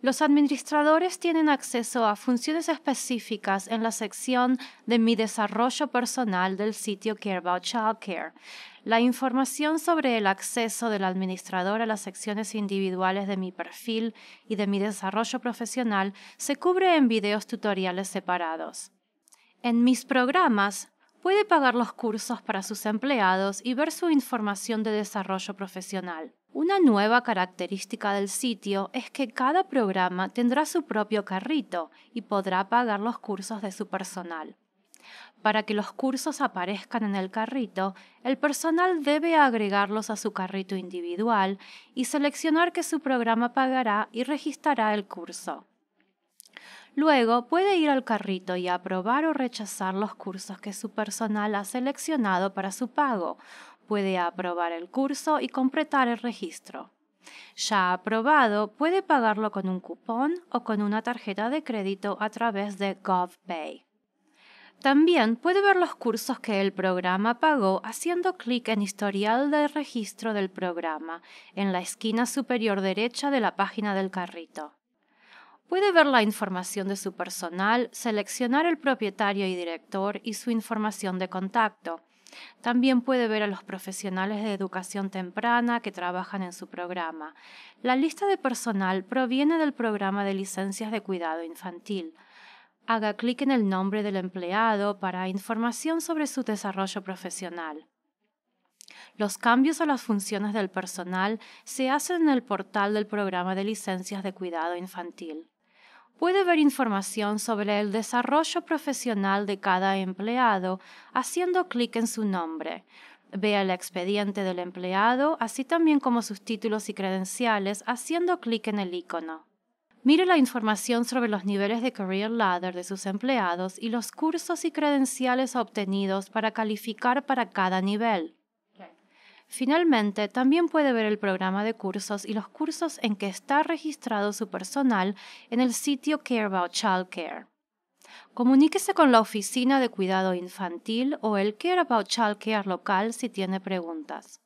Los administradores tienen acceso a funciones específicas en la sección de Mi desarrollo personal del sitio Care About La información sobre el acceso del administrador a las secciones individuales de mi perfil y de mi desarrollo profesional se cubre en videos tutoriales separados. En mis programas, puede pagar los cursos para sus empleados y ver su información de desarrollo profesional. Una nueva característica del sitio es que cada programa tendrá su propio carrito y podrá pagar los cursos de su personal. Para que los cursos aparezcan en el carrito, el personal debe agregarlos a su carrito individual y seleccionar que su programa pagará y registrará el curso. Luego puede ir al carrito y aprobar o rechazar los cursos que su personal ha seleccionado para su pago, puede aprobar el curso y completar el registro. Ya aprobado, puede pagarlo con un cupón o con una tarjeta de crédito a través de GovPay. También puede ver los cursos que el programa pagó haciendo clic en Historial de registro del programa en la esquina superior derecha de la página del carrito. Puede ver la información de su personal, seleccionar el propietario y director y su información de contacto, también puede ver a los profesionales de educación temprana que trabajan en su programa. La lista de personal proviene del programa de licencias de cuidado infantil. Haga clic en el nombre del empleado para información sobre su desarrollo profesional. Los cambios a las funciones del personal se hacen en el portal del programa de licencias de cuidado infantil puede ver información sobre el desarrollo profesional de cada empleado haciendo clic en su nombre. Vea el expediente del empleado, así también como sus títulos y credenciales, haciendo clic en el icono. Mire la información sobre los niveles de Career Ladder de sus empleados y los cursos y credenciales obtenidos para calificar para cada nivel. Finalmente, también puede ver el programa de cursos y los cursos en que está registrado su personal en el sitio Care About Child Care. Comuníquese con la Oficina de Cuidado Infantil o el Care About Child Care local si tiene preguntas.